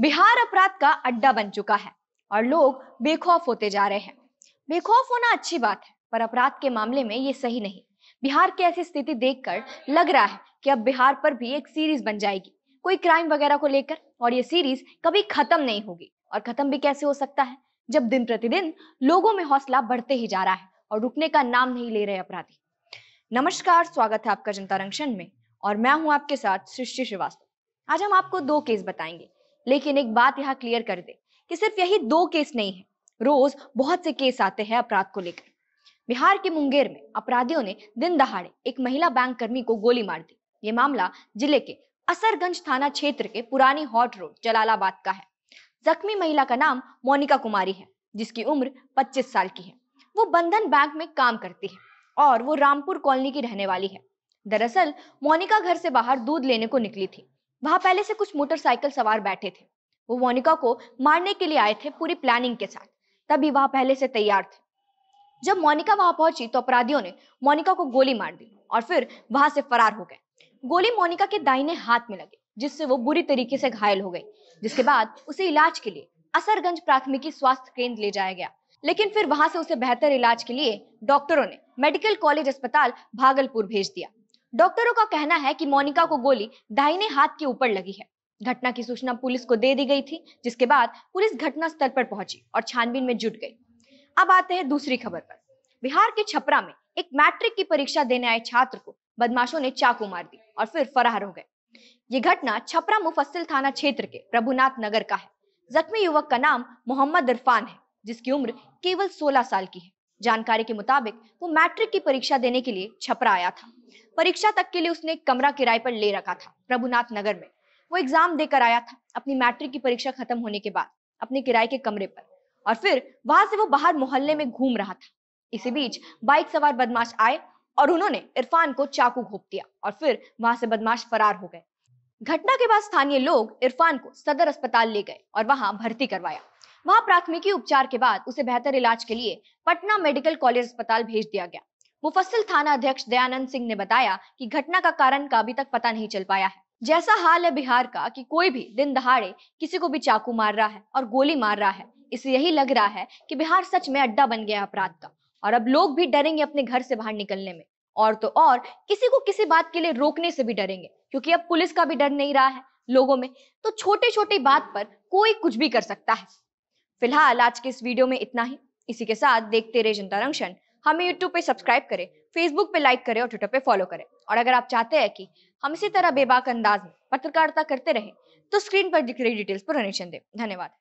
बिहार अपराध का अड्डा बन चुका है और लोग बेखौफ होते जा रहे हैं बेखौफ होना अच्छी बात है पर अपराध के मामले में ये सही नहीं बिहार की ऐसी स्थिति देखकर लग रहा है कि अब बिहार पर भी एक सीरीज बन जाएगी कोई क्राइम वगैरह को लेकर और ये सीरीज कभी खत्म नहीं होगी और खत्म भी कैसे हो सकता है जब दिन प्रतिदिन लोगों में हौसला बढ़ते ही जा रहा है और रुकने का नाम नहीं ले रहे अपराधी नमस्कार स्वागत है आपका जनता रंगशन में और मैं हूं आपके साथ सृष्टि श्रीवास्तव आज हम आपको दो केस बताएंगे लेकिन एक बात यहाँ क्लियर कर दे कि सिर्फ यही दो केस नहीं है रोज बहुत से केस आते हैं अपराध को लेकर बिहार के मुंगेर में अपराधियों ने दिन दहाड़े एक महिला बैंक कर्मी को गोली मार दी ये मामला जिले के असरगंज थाना क्षेत्र के पुरानी हॉट रोड जलालाबाद का है जख्मी महिला का नाम मोनिका कुमारी है जिसकी उम्र 25 साल की है वो बंधन बैंक में काम करती है और वो रामपुर कॉलोनी की रहने वाली है दरअसल मोनिका घर से बाहर दूध लेने को निकली थी वहां पहले से कुछ मोटरसाइकिल सवार बैठे थे वो मोनिका को मारने के लिए आए थे पूरी प्लानिंग के साथ तभी वहां पहले से तैयार थे जब मोनिका वहां पहुंची तो अपराधियों ने मोनिका को गोली मार दी और फिर वहां से फरार हो गए गोली मोनिका के दाहिने हाथ में लगी जिससे वो बुरी तरीके से घायल हो गई जिसके बाद उसे इलाज के लिए असरगंज प्राथमिकी स्वास्थ्य केंद्र ले जाया गया लेकिन फिर वहां से उसे बेहतर इलाज के लिए डॉक्टरों ने मेडिकल कॉलेज अस्पताल भागलपुर भेज दिया डॉक्टरों का कहना है कि मोनिका को गोली दाहिने हाथ के ऊपर लगी है घटना की सूचना पुलिस को दे दी गई थी जिसके बाद पुलिस घटना स्थल पर पहुंची और छानबीन में जुट गई अब आते हैं दूसरी खबर पर बिहार के छपरा में एक मैट्रिक की परीक्षा देने आए छात्र को बदमाशों ने चाकू मार दी और फिर फरार हो गए ये घटना छपरा मुफस्सिल थाना क्षेत्र के प्रभुनाथ नगर का है जख्मी युवक का नाम मोहम्मद इरफान है जिसकी उम्र केवल 16 साल की है जानकारी के मुताबिक वो मैट्रिक की परीक्षा देने के लिए छपरा आया था परीक्षा तक के लिए उसने एक कमरा किराए पर ले रखा था प्रभुनाथ नगर में वो एग्जाम देकर आया था अपनी मैट्रिक की परीक्षा खत्म होने के बाद अपने किराए के कमरे पर और फिर वहां से वो बाहर मोहल्ले में घूम रहा था इसी बीच बाइक सवार बदमाश आए और उन्होंने इरफान को चाकू घोप दिया और फिर वहां से बदमाश फरार हो गए घटना के बाद स्थानीय लोग इरफान को सदर अस्पताल ले गए और वहां भर्ती करवाया वहां प्राथमिकी उपचार के बाद उसे बेहतर इलाज के लिए पटना मेडिकल कॉलेज अस्पताल भेज दिया गया मुफस्सिल थाना अध्यक्ष दयानंद सिंह ने बताया कि घटना का कारण का अभी तक पता नहीं चल पाया है जैसा हाल है बिहार का कि कोई भी दिन दहाड़े किसी को भी चाकू मार रहा है और गोली मार रहा है इसे यही लग रहा है कि बिहार सच में अड्डा बन गया अपराध का और अब लोग भी डरेंगे अपने घर से बाहर निकलने में और तो और किसी को किसी बात के लिए रोकने से भी डरेंगे क्योंकि अब पुलिस का भी डर नहीं रहा है लोगों में तो छोटे छोटे बात पर कोई कुछ भी कर सकता है फिलहाल आज के इस वीडियो में इतना ही इसी के साथ देखते रहे जनता रंगशन हमें यूट्यूब पे सब्सक्राइब करें फेसबुक पे लाइक करें और ट्विटर पे फॉलो करें और अगर आप चाहते हैं कि हम इसी तरह बेबाक अंदाज में पत्रकारिता करते रहें तो स्क्रीन पर दिख रही डिटेल्स पर डोनेशन दें धन्यवाद